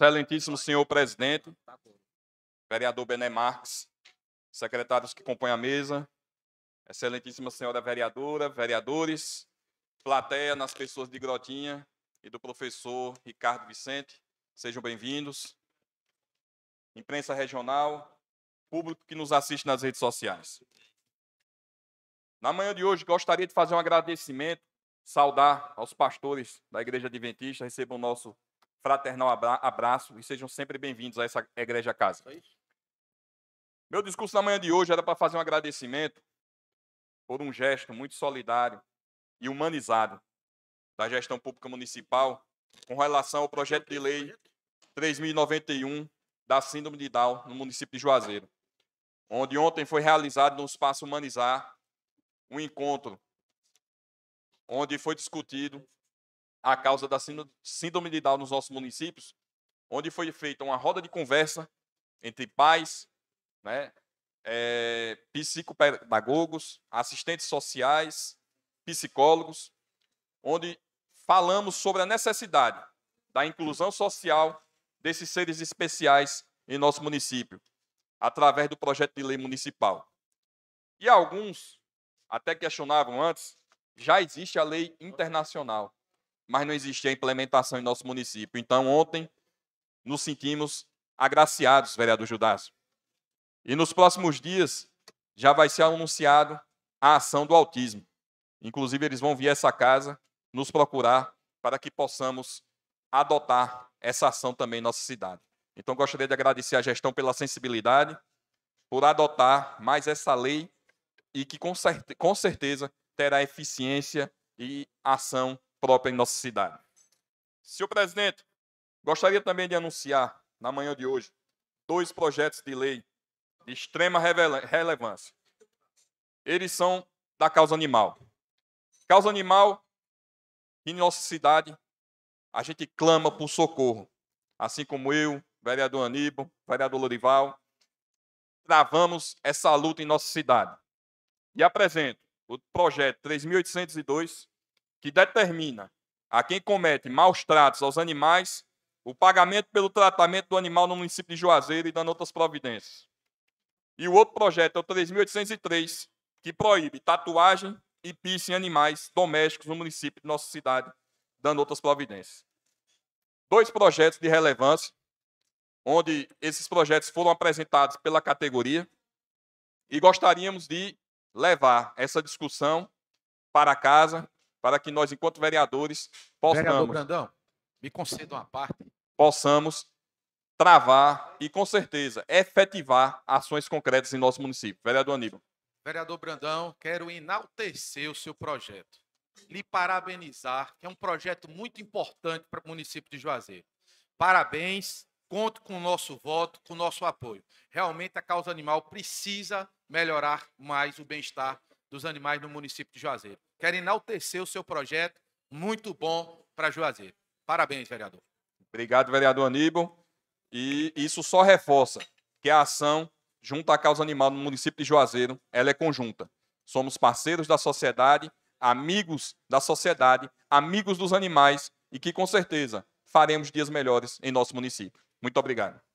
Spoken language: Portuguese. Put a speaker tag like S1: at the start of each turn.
S1: excelentíssimo senhor presidente, vereador Bené Marques, secretários que compõem a mesa, excelentíssima senhora vereadora, vereadores, plateia nas pessoas de Grotinha e do professor Ricardo Vicente, sejam bem-vindos. Imprensa regional, público que nos assiste nas redes sociais. Na manhã de hoje, gostaria de fazer um agradecimento, saudar aos pastores da Igreja Adventista, recebam o nosso fraternal abraço e sejam sempre bem-vindos a essa Igreja Casa. Meu discurso na manhã de hoje era para fazer um agradecimento por um gesto muito solidário e humanizado da gestão pública municipal com relação ao projeto de lei 3091 da Síndrome de Down no município de Juazeiro, onde ontem foi realizado no espaço Humanizar um encontro onde foi discutido a causa da síndrome de Down nos nossos municípios, onde foi feita uma roda de conversa entre pais, né, é, eh, psicopedagogos, assistentes sociais, psicólogos, onde falamos sobre a necessidade da inclusão social desses seres especiais em nosso município, através do projeto de lei municipal. E alguns até questionavam antes, já existe a lei internacional mas não existia implementação em nosso município. Então, ontem, nos sentimos agraciados, vereador Judas. E nos próximos dias já vai ser anunciado a ação do autismo. Inclusive, eles vão vir a essa casa nos procurar para que possamos adotar essa ação também em nossa cidade. Então, gostaria de agradecer à gestão pela sensibilidade, por adotar mais essa lei e que, com, certeza, terá eficiência e ação própria em nossa cidade. Senhor presidente, gostaria também de anunciar, na manhã de hoje, dois projetos de lei de extrema relevância. Eles são da causa animal. Causa animal, em nossa cidade, a gente clama por socorro. Assim como eu, vereador Aníbal, vereador Lorival, travamos essa luta em nossa cidade. E apresento o projeto 3802, que determina a quem comete maus tratos aos animais o pagamento pelo tratamento do animal no município de Juazeiro e dando outras providências. E o outro projeto é o 3.803, que proíbe tatuagem e piercing em animais domésticos no município de nossa cidade, dando outras providências. Dois projetos de relevância, onde esses projetos foram apresentados pela categoria, e gostaríamos de levar essa discussão para casa para que nós, enquanto vereadores, possamos. Vereador
S2: Brandão, me conceda uma parte.
S1: Possamos travar e, com certeza, efetivar ações concretas em nosso município. Vereador Aníbal.
S2: Vereador Brandão, quero enaltecer o seu projeto. Lhe parabenizar, que é um projeto muito importante para o município de Juazeiro. Parabéns, conto com o nosso voto, com o nosso apoio. Realmente a causa animal precisa melhorar mais o bem-estar dos animais no município de Juazeiro. Quero enaltecer o seu projeto, muito bom para Juazeiro. Parabéns, vereador.
S1: Obrigado, vereador Aníbal. E isso só reforça que a ação junto à causa animal no município de Juazeiro, ela é conjunta. Somos parceiros da sociedade, amigos da sociedade, amigos dos animais e que com certeza faremos dias melhores em nosso município. Muito obrigado.